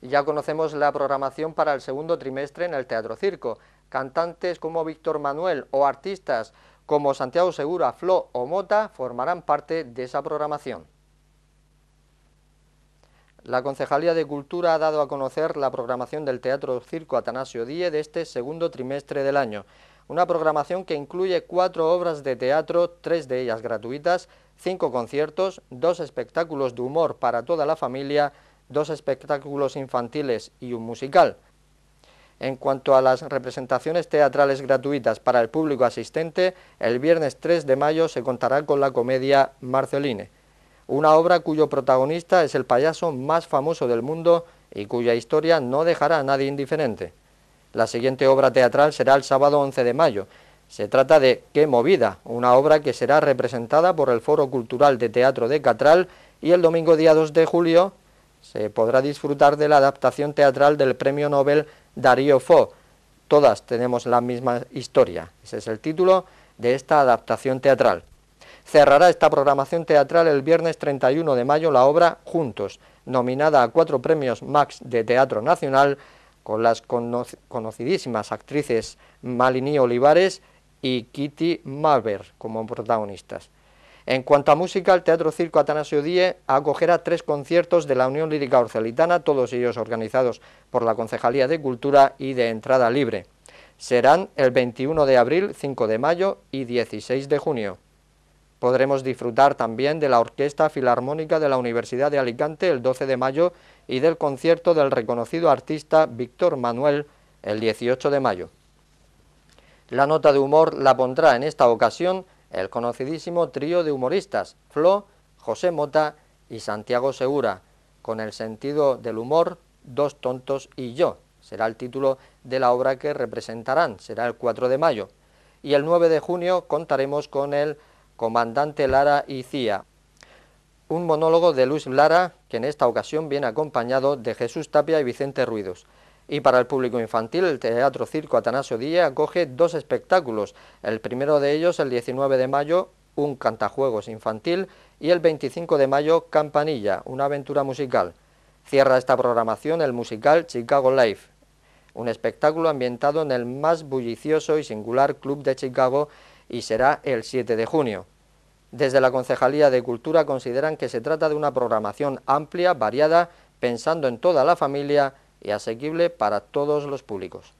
ya conocemos la programación para el segundo trimestre en el Teatro Circo. Cantantes como Víctor Manuel o artistas como Santiago Segura, Flo o Mota formarán parte de esa programación. La Concejalía de Cultura ha dado a conocer la programación del Teatro Circo Atanasio Díez de este segundo trimestre del año. Una programación que incluye cuatro obras de teatro, tres de ellas gratuitas, cinco conciertos, dos espectáculos de humor para toda la familia dos espectáculos infantiles y un musical. En cuanto a las representaciones teatrales gratuitas para el público asistente, el viernes 3 de mayo se contará con la comedia Marceline, una obra cuyo protagonista es el payaso más famoso del mundo y cuya historia no dejará a nadie indiferente. La siguiente obra teatral será el sábado 11 de mayo. Se trata de Qué movida, una obra que será representada por el Foro Cultural de Teatro de Catral y el domingo día 2 de julio se podrá disfrutar de la adaptación teatral del premio Nobel Darío Fo. Todas tenemos la misma historia. Ese es el título de esta adaptación teatral. Cerrará esta programación teatral el viernes 31 de mayo la obra Juntos, nominada a cuatro premios Max de Teatro Nacional con las conocidísimas actrices Malini Olivares y Kitty Malver como protagonistas. En cuanto a música, el Teatro Circo Atanasio Díez acogerá tres conciertos de la Unión Lírica Orcelitana, todos ellos organizados por la Concejalía de Cultura y de entrada libre. Serán el 21 de abril, 5 de mayo y 16 de junio. Podremos disfrutar también de la Orquesta Filarmónica de la Universidad de Alicante el 12 de mayo y del concierto del reconocido artista Víctor Manuel el 18 de mayo. La nota de humor la pondrá en esta ocasión el conocidísimo trío de humoristas, Flo, José Mota y Santiago Segura, con el sentido del humor, dos tontos y yo. Será el título de la obra que representarán, será el 4 de mayo. Y el 9 de junio contaremos con el comandante Lara y Cía, un monólogo de Luis Lara, que en esta ocasión viene acompañado de Jesús Tapia y Vicente Ruidos. Y para el público infantil, el Teatro Circo Atanasio Díaz acoge dos espectáculos. El primero de ellos, el 19 de mayo, un cantajuegos infantil y el 25 de mayo, Campanilla, una aventura musical. Cierra esta programación el musical Chicago Life, un espectáculo ambientado en el más bullicioso y singular club de Chicago y será el 7 de junio. Desde la Concejalía de Cultura consideran que se trata de una programación amplia, variada, pensando en toda la familia y asequible para todos los públicos.